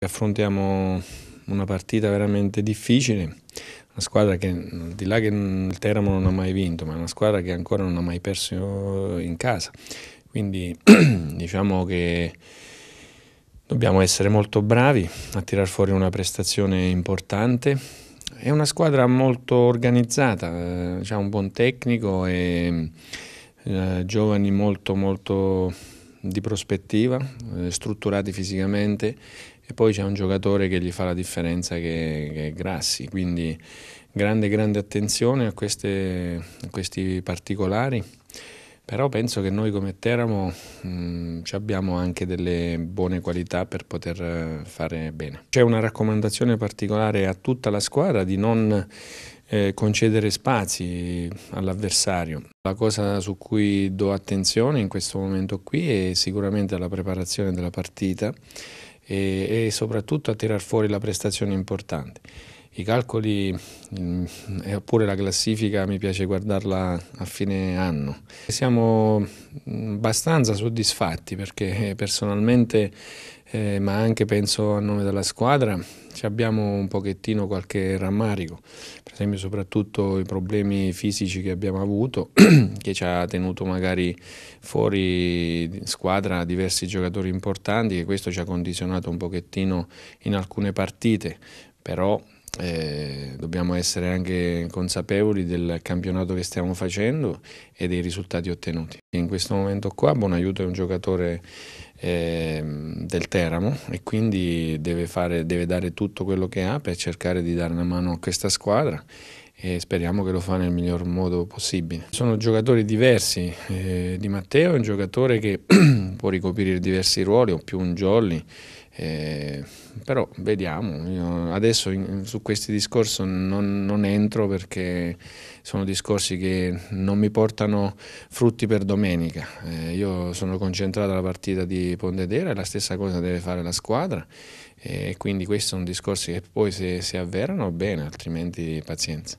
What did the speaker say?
Affrontiamo una partita veramente difficile, una squadra che di là che il Teramo non ha mai vinto, ma è una squadra che ancora non ha mai perso in casa. Quindi diciamo che dobbiamo essere molto bravi a tirar fuori una prestazione importante. È una squadra molto organizzata, eh, ha un buon tecnico e eh, giovani molto molto di prospettiva, eh, strutturati fisicamente e poi c'è un giocatore che gli fa la differenza che, che è Grassi, quindi grande grande attenzione a, queste, a questi particolari però penso che noi come Teramo mh, mm, abbiamo anche delle buone qualità per poter eh, fare bene. C'è una raccomandazione particolare a tutta la squadra di non eh, concedere spazi all'avversario. La cosa su cui do attenzione in questo momento qui è sicuramente la preparazione della partita e, eh, e soprattutto a tirar fuori la prestazione importante. I calcoli oppure mm, la classifica mi piace guardarla a fine anno. Siamo mm, abbastanza soddisfatti perché eh, personalmente, eh, ma anche penso a nome della squadra, abbiamo un pochettino qualche rammarico, per esempio soprattutto i problemi fisici che abbiamo avuto, che ci ha tenuto magari fuori squadra diversi giocatori importanti, che questo ci ha condizionato un pochettino in alcune partite, però eh, dobbiamo essere anche consapevoli del campionato che stiamo facendo e dei risultati ottenuti. In questo momento qua Bonaiuto è un giocatore eh, del Teramo e quindi deve, fare, deve dare tutto quello che ha per cercare di dare una mano a questa squadra e speriamo che lo fa nel miglior modo possibile. Sono giocatori diversi, eh, Di Matteo è un giocatore che può ricoprire diversi ruoli o più un jolly, eh, però vediamo, Io adesso in, su questi discorsi non, non, entro perché sono discorsi che non mi portano frutti per domenica. Eh, io sono concentrato alla partita di Pontedera e la stessa cosa deve fare la squadra eh, e quindi questi sono discorsi che poi se si avverano bene, altrimenti pazienza.